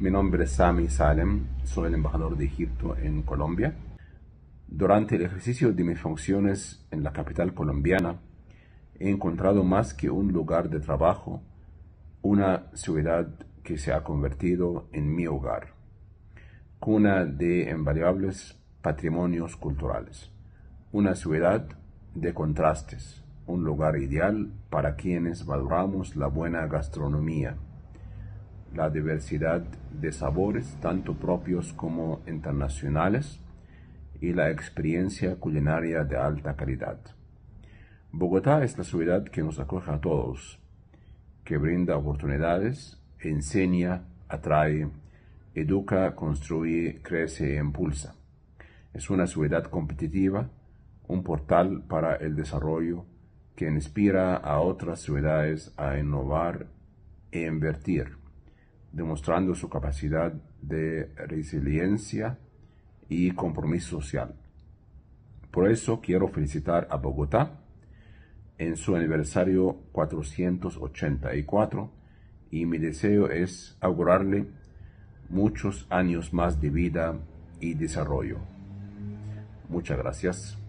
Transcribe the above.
Mi nombre es Sami Salem, soy el embajador de Egipto en Colombia. Durante el ejercicio de mis funciones en la capital colombiana, he encontrado más que un lugar de trabajo, una ciudad que se ha convertido en mi hogar, cuna de invariables patrimonios culturales, una ciudad de contrastes, un lugar ideal para quienes valoramos la buena gastronomía la diversidad de sabores, tanto propios como internacionales, y la experiencia culinaria de alta calidad. Bogotá es la ciudad que nos acoge a todos, que brinda oportunidades, enseña, atrae, educa, construye, crece e impulsa. Es una ciudad competitiva, un portal para el desarrollo que inspira a otras ciudades a innovar e invertir demostrando su capacidad de resiliencia y compromiso social. Por eso quiero felicitar a Bogotá en su aniversario 484 y mi deseo es augurarle muchos años más de vida y desarrollo. Muchas gracias.